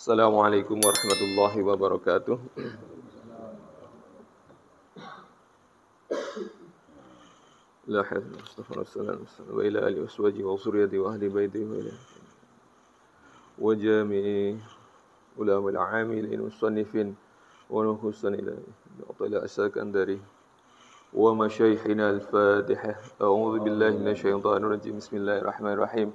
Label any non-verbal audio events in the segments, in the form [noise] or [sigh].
Assalamualaikum warahmatullahi wabarakatuh. لا حيث المصطفى صلى الله عليه وسلم وإلى آله وأزواجه وذريته وأهل بيتي وإلى وجميع علماء العاملين والصنفين ونخصا إلى إلى السكندري ومشايخنا الفاتحة أعوذ بالله من الشيطان الرجيم بسم الله الرحمن الرحيم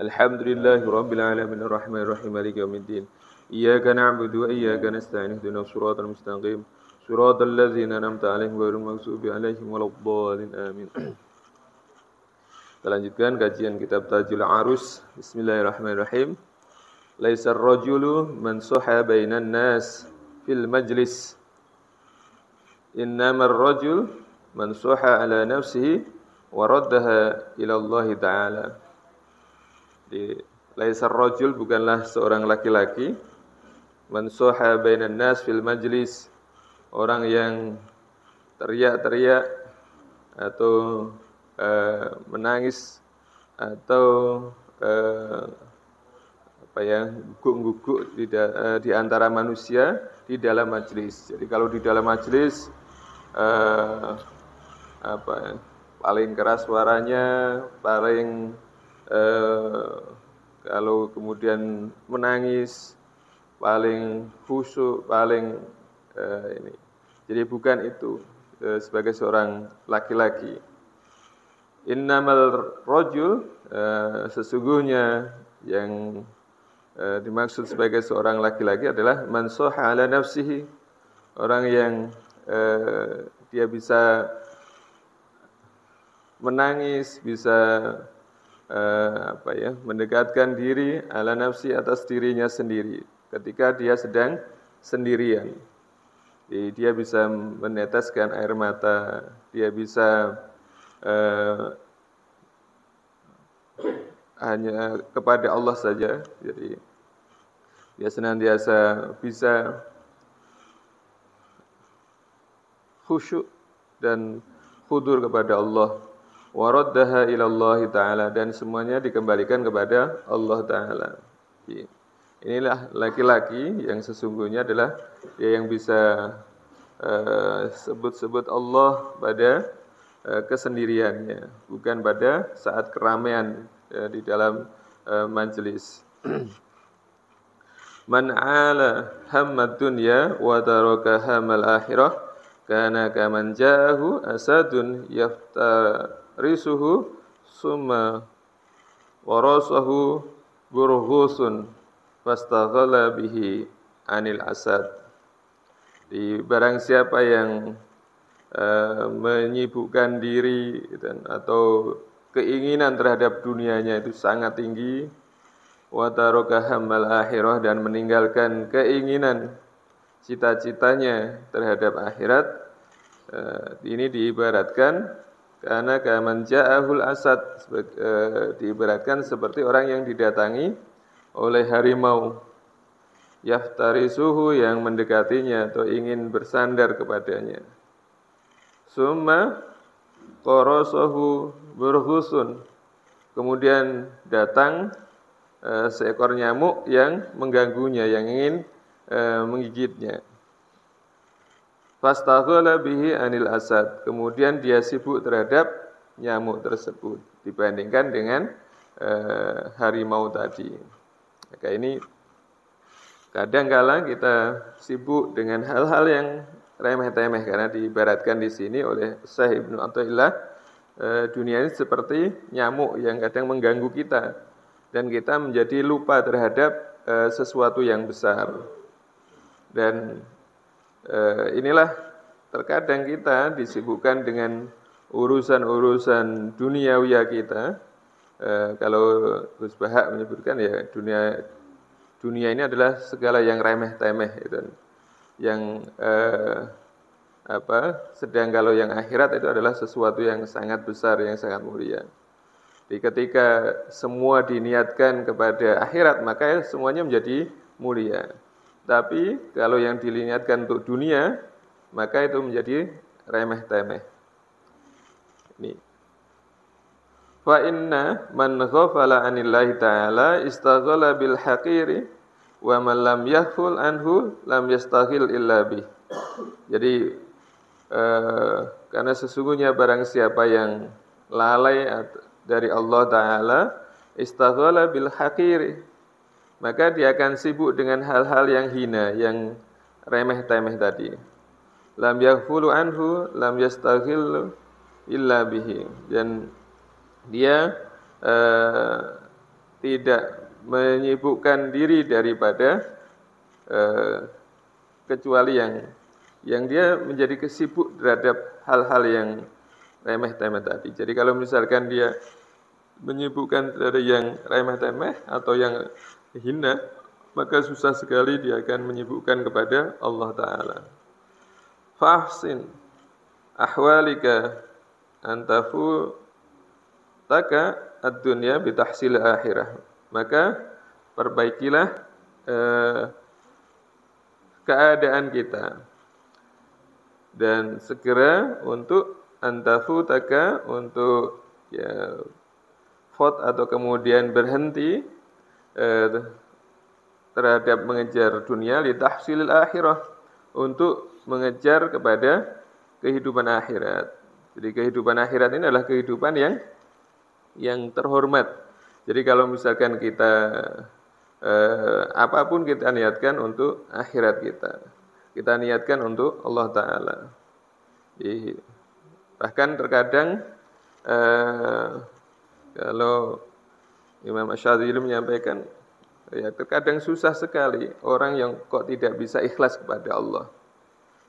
الحمد لله رب العالمين الرحمن الرحيم مالك يوم الدين إياك نعبد وإياك نستعين اهدنا الصراط المستقيم صراط الذين أنعمت عليهم غير المغضوب عليهم ولا الضالين آمين lanjutkan kajian kitab Tajul Arus Bismillahirrahmanirrahim Laisa rajulu man suha bainan nas fil majlis Innamar rajul man suha ala nafsihi wa raddaha ila Allah taala. Di laisar rajul bukanlah seorang laki-laki mensoha bainan nas fil majlis orang yang teriak-teriak atau uh, menangis atau uh, apa ya guguk-guguk di, da, eh, di antara manusia di dalam majelis. Jadi kalau di dalam majelis uh, apa ya, paling keras suaranya, paling uh, kalau kemudian menangis paling khusyuk, paling eh, ini. Jadi bukan itu eh, sebagai seorang laki-laki. Innamal rojul eh, sesungguhnya yang eh, dimaksud sebagai seorang laki-laki adalah mansoh ala nafsihi orang yang eh, dia bisa menangis, bisa uh, apa ya mendekatkan diri ala nafsi atas dirinya sendiri ketika dia sedang sendirian. Jadi dia bisa meneteskan air mata, dia bisa eh, hanya kepada Allah saja. Jadi dia senantiasa bisa khusyuk dan khudur kepada Allah waraddaha ilallah ta'ala dan semuanya dikembalikan kepada Allah ta'ala. Yeah. Inilah laki-laki yang sesungguhnya adalah dia yang bisa eh, sebut-sebut uh, Allah pada uh, kesendiriannya, bukan pada saat keramaian uh, di dalam uh, majelis. [clears throat] Man ala hammad dunya wa taraka hamal akhirah kana kaman ja'ahu asadun yaftarisuhu summa warasahu burghusun fastaghala bihi anil asad di barang siapa yang uh, menyibukkan diri dan, atau keinginan terhadap dunianya itu sangat tinggi wa taraka akhirah dan meninggalkan keinginan cita-citanya terhadap akhirat uh, ini diibaratkan karena kaman ja'ahul asad eh, diibaratkan seperti orang yang didatangi oleh harimau yaftari suhu yang mendekatinya atau ingin bersandar kepadanya. Summa korosohu berhusun. Kemudian datang e, seekor nyamuk yang mengganggunya, yang ingin e, menggigitnya. Fastaghala bihi anil asad. Kemudian dia sibuk terhadap nyamuk tersebut dibandingkan dengan e, harimau tadi. Maka ini kadang-kala kita sibuk dengan hal-hal yang remeh-temeh karena diibaratkan di sini oleh Syekh Ibnu Athaillah eh, dunia ini seperti nyamuk yang kadang mengganggu kita dan kita menjadi lupa terhadap eh, sesuatu yang besar. Dan eh, inilah terkadang kita disibukkan dengan urusan-urusan duniawi kita eh, kalau Gus Bahak menyebutkan ya dunia dunia ini adalah segala yang remeh temeh itu yang eh, apa sedang kalau yang akhirat itu adalah sesuatu yang sangat besar yang sangat mulia jadi ketika semua diniatkan kepada akhirat maka semuanya menjadi mulia tapi kalau yang diniatkan untuk dunia maka itu menjadi remeh temeh ini Fa inna man ghafala anillahi ta'ala istaghala bil haqiri wa man lam yahful anhu lam yastaghil illa bih. Jadi eh, karena sesungguhnya barang siapa yang lalai dari Allah taala istaghala bil haqiri maka dia akan sibuk dengan hal-hal yang hina yang remeh-temeh tadi. Lam yahfulu anhu lam yastaghil illa bihi. Dan dia eh, tidak menyibukkan diri daripada eh, kecuali yang yang dia menjadi kesibuk terhadap hal-hal yang remeh-temeh tadi. Jadi kalau misalkan dia menyibukkan terhadap yang remeh-temeh atau yang hina, maka susah sekali dia akan menyibukkan kepada Allah Ta'ala. Fahsin ahwalika antafu Taka ad-dunya bitahsil akhirah. Maka perbaikilah eh, keadaan kita. Dan segera untuk antafu taka untuk ya fot atau kemudian berhenti eh, terhadap mengejar dunia litahsil akhirah untuk mengejar kepada kehidupan akhirat. Jadi kehidupan akhirat ini adalah kehidupan yang yang terhormat. Jadi kalau misalkan kita eh, apapun kita niatkan untuk akhirat kita. Kita niatkan untuk Allah taala. bahkan terkadang eh, kalau Imam Asy'ari menyampaikan ya terkadang susah sekali orang yang kok tidak bisa ikhlas kepada Allah.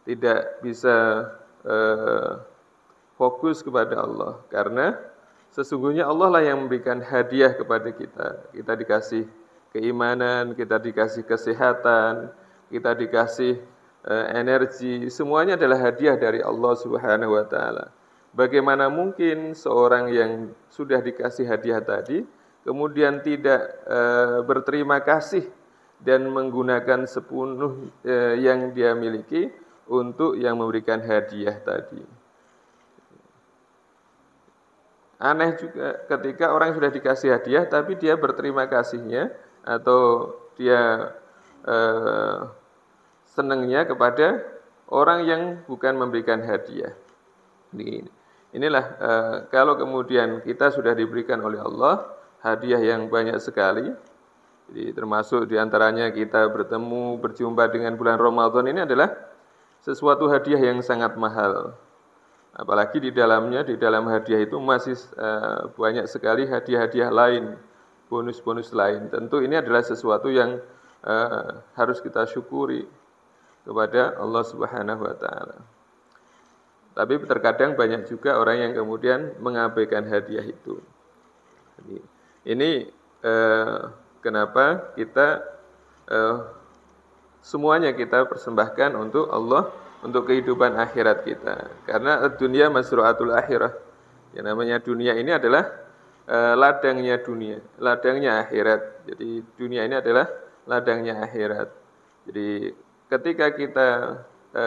Tidak bisa eh, fokus kepada Allah karena Sesungguhnya Allah lah yang memberikan hadiah kepada kita. Kita dikasih keimanan, kita dikasih kesehatan, kita dikasih eh, energi, semuanya adalah hadiah dari Allah Subhanahu wa taala. Bagaimana mungkin seorang yang sudah dikasih hadiah tadi kemudian tidak e, berterima kasih dan menggunakan sepenuh e, yang dia miliki untuk yang memberikan hadiah tadi. Aneh juga ketika orang sudah dikasih hadiah tapi dia berterima kasihnya atau dia eh, senangnya kepada orang yang bukan memberikan hadiah. Ini, inilah eh, kalau kemudian kita sudah diberikan oleh Allah hadiah yang banyak sekali, jadi termasuk diantaranya kita bertemu, berjumpa dengan bulan Ramadan ini adalah sesuatu hadiah yang sangat mahal. Apalagi di dalamnya, di dalam hadiah itu masih uh, banyak sekali hadiah-hadiah lain, bonus-bonus lain. Tentu ini adalah sesuatu yang uh, harus kita syukuri kepada Allah Subhanahu wa taala. Tapi terkadang banyak juga orang yang kemudian mengabaikan hadiah itu. Jadi, ini eh, kenapa kita semuanya kita persembahkan untuk Allah untuk kehidupan akhirat kita. Karena dunia masruatul akhirah. Yang namanya dunia ini adalah e, ladangnya dunia, ladangnya akhirat. Jadi dunia ini adalah ladangnya akhirat. Jadi ketika kita e,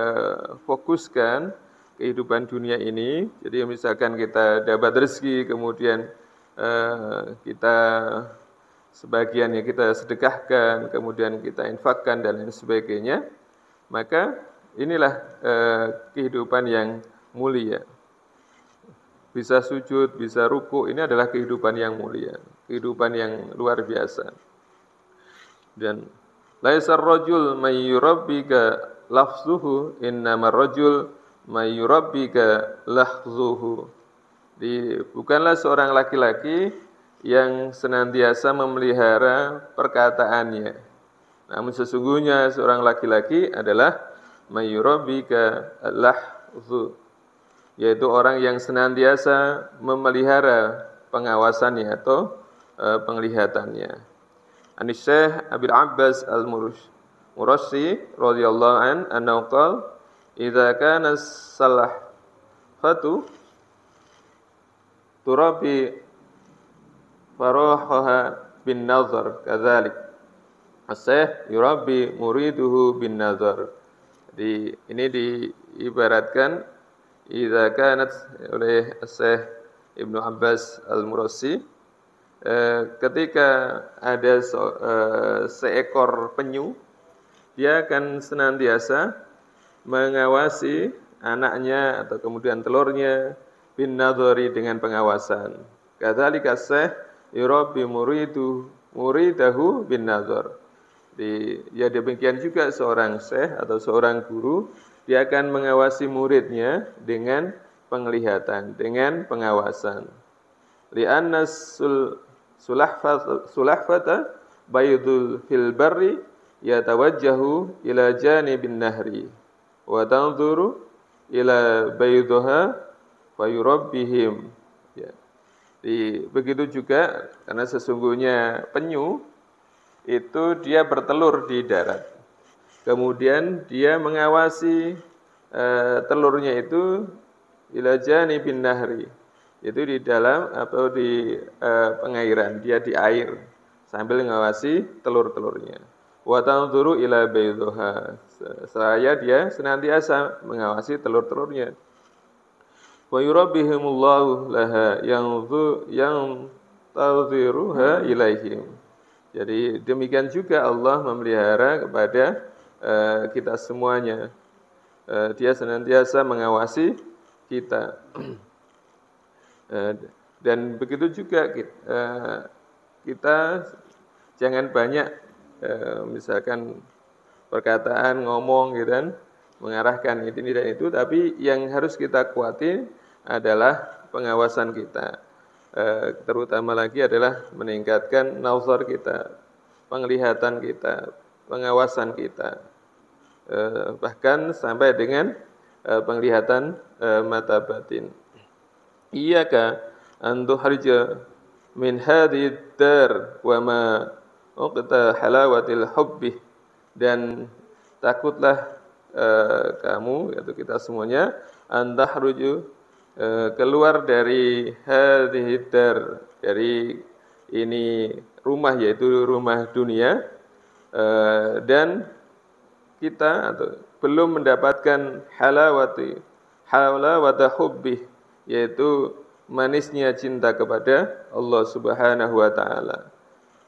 fokuskan kehidupan dunia ini, jadi misalkan kita dapat rezeki kemudian e, kita sebagiannya kita sedekahkan, kemudian kita infakkan dan lain sebagainya, maka Inilah eh, kehidupan yang mulia. Bisa sujud, bisa ruku, ini adalah kehidupan yang mulia, kehidupan yang luar biasa. Dan laisa rajul mayyurabbika lafzuhu innama rajul mayyurabbika lahzuhu. Di, bukanlah seorang laki-laki yang senantiasa memelihara perkataannya. Namun sesungguhnya seorang laki-laki adalah mayurabika lahzu yaitu orang yang senantiasa memelihara pengawasannya atau e, penglihatannya. Anis Syekh Abil Abbas Al Murush Murassi radhiyallahu an annahu qala idza kana salah fatu turabi farahaha bin nazar kadzalik as-syekh muriduhu bin nazar di, ini diibaratkan idza kanat oleh Syekh Ibnu Abbas Al-Murasi e, eh, ketika ada so, e, seekor penyu dia akan senantiasa mengawasi anaknya atau kemudian telurnya bin nadhari dengan pengawasan. Kadzalika Syekh yurabi muridu muridahu bin nadhari seperti ya demikian juga seorang syekh atau seorang guru, dia akan mengawasi muridnya dengan penglihatan, dengan pengawasan. Li'anna sul, sulahfata baydul fil barri yatawajjahu ila janibin nahri wa tanzuru ila bayduha fayurabbihim ya. Di, begitu juga karena sesungguhnya penyu itu dia bertelur di darat. Kemudian dia mengawasi e, telurnya itu ilajani bin nahri. Itu di dalam atau di e, pengairan, dia di air sambil mengawasi telur-telurnya. Wa tanzuru ila baydhaha. Saya dia senantiasa mengawasi telur-telurnya. Wa yurabbihimullahu laha yang yang tadhiruha ilaihim jadi demikian juga Allah memelihara kepada uh, kita semuanya. Uh, dia senantiasa mengawasi kita. [clears throat] Eh, dan begitu juga kita, kita jangan banyak misalkan perkataan ngomong gitu kan mengarahkan ini dan itu tapi yang harus kita kuatin adalah pengawasan kita. Eh, terutama lagi adalah meningkatkan nauzar kita, penglihatan kita, pengawasan kita, eh, bahkan sampai dengan eh, penglihatan mata batin. Iyaka antuharja min hadid wa ma uqta halawatil hubbi dan takutlah kamu yaitu kita semuanya antahruju Eh, keluar dari hadhidar dari ini rumah yaitu rumah dunia eh, dan kita atau belum mendapatkan halawati halawata hubbi yaitu manisnya cinta kepada Allah Subhanahu wa taala.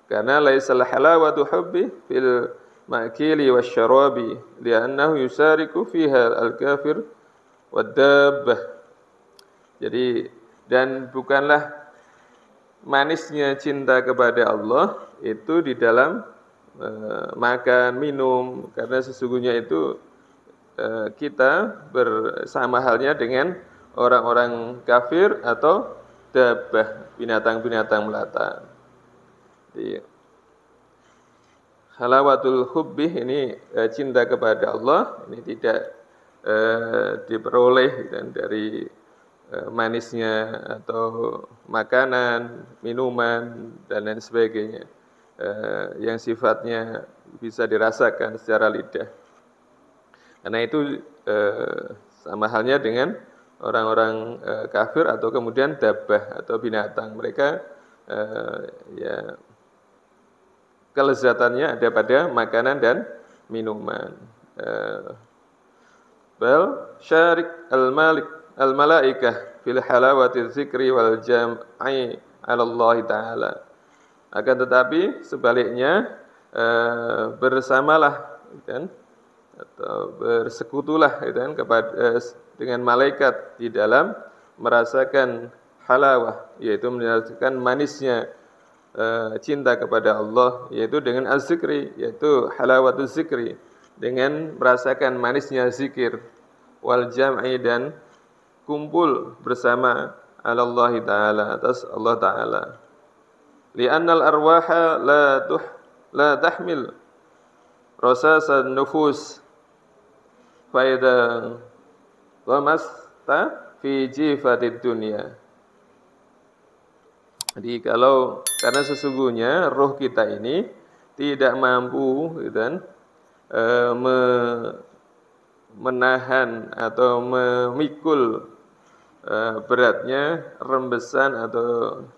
Karena laisal halawatu hubbi fil ma'kili wasyarabi li'annahu yusariku fiha al-kafir wad-dabbah jadi dan bukanlah manisnya cinta kepada Allah itu di dalam e, makan, minum karena sesungguhnya itu e, kita bersama halnya dengan orang-orang kafir atau dabah binatang-binatang melata. Jadi, halawatul hubbih ini e, cinta kepada Allah ini tidak e, diperoleh dan dari Eh, manisnya atau makanan, minuman dan lain sebagainya eh, yang sifatnya bisa dirasakan secara lidah. Karena itu eh, sama halnya dengan orang-orang kafir atau kemudian dabah atau binatang mereka ya kelezatannya ada pada makanan dan minuman. Well syarik al-malik al malaikah fil halawati zikri wal jam'i ala Allah taala. Akan tetapi sebaliknya eh, bersamalah gitu kan atau bersekutulah gitu kan kepada eh, dengan malaikat di dalam merasakan halawah yaitu merasakan manisnya eh, cinta kepada Allah yaitu dengan az yaitu halawatuz zikri dengan merasakan manisnya zikir wal jam'i dan kumpul bersama Allah Ta'ala atas Allah Ta'ala li'annal arwaha la tuh la tahmil rasasan nufus faida wamasta fi jifatid dunia jadi kalau karena sesungguhnya roh kita ini tidak mampu gitu kan, e, me, menahan atau memikul uh, beratnya rembesan atau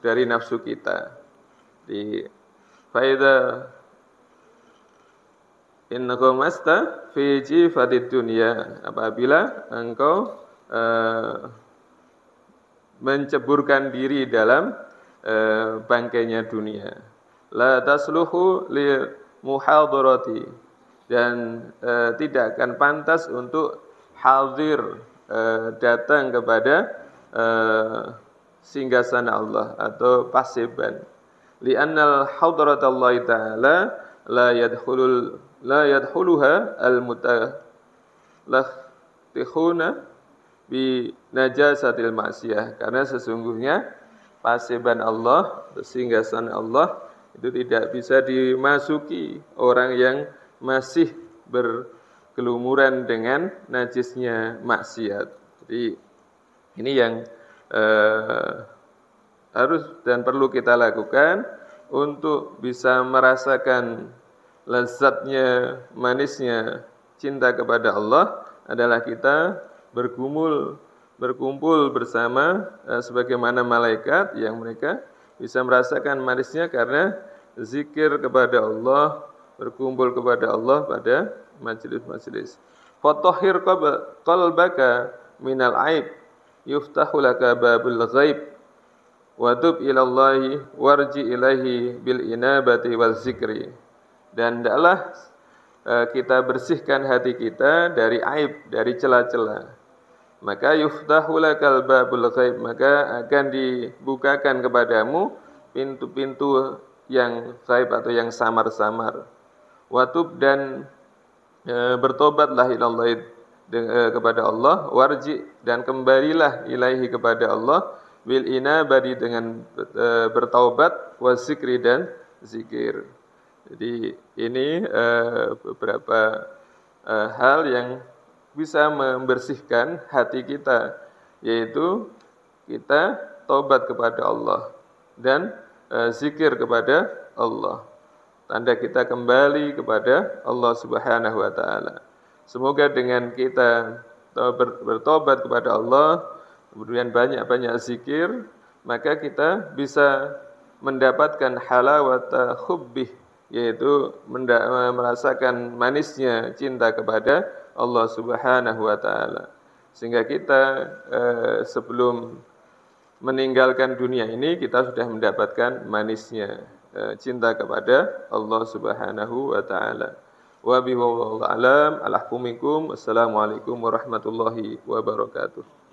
dari nafsu kita. Di faida innakum asta fi jifatid dunia. Apabila engkau uh, menceburkan diri dalam uh, bangkainya dunia. La tasluhu li muhadarati dan e, tidak akan pantas untuk hadir e, datang kepada e, singgasana Allah atau pasiban. Li'annal hadratallahi ta'ala la yadkhulul la yadkhuluha al mutalakhtihuna bi najasatil ma'siyah karena sesungguhnya pasiban Allah, singgasan Allah itu tidak bisa dimasuki orang yang masih bergelumuran dengan najisnya maksiat. Jadi ini yang eh, harus dan perlu kita lakukan untuk bisa merasakan lezatnya, manisnya cinta kepada Allah adalah kita bergumul, berkumpul bersama eh, sebagaimana malaikat yang mereka bisa merasakan manisnya karena zikir kepada Allah berkumpul kepada Allah pada majelis-majelis. Fatahhir qalbaka minal aib yuftahu laka babul ghaib wa tub ilallahi warji ilahi bil inabati wal zikri. Dan adalah eh, kita bersihkan hati kita dari aib, dari celah-celah. Maka yuftahu lakal babul ghaib, maka akan dibukakan kepadamu pintu-pintu yang gaib atau yang samar-samar watub dan e, bertobatlah ilallah e, kepada Allah warji dan kembalilah ilaihi kepada Allah bil inabadi dengan e, bertaubat wasikri dan zikir jadi ini e, beberapa e, hal yang bisa membersihkan hati kita yaitu kita tobat kepada Allah dan e, zikir kepada Allah tanda kita kembali kepada Allah Subhanahu wa taala. Semoga dengan kita bertobat kepada Allah, kemudian banyak-banyak zikir, maka kita bisa mendapatkan halawat hubbih yaitu merasakan manisnya cinta kepada Allah Subhanahu wa taala. Sehingga kita eh, sebelum meninggalkan dunia ini kita sudah mendapatkan manisnya Eh, cinta kepada Allah Subhanahu wa taala. Wa bihi wallahu alam, Alhamdulillah. Assalamualaikum warahmatullahi wabarakatuh.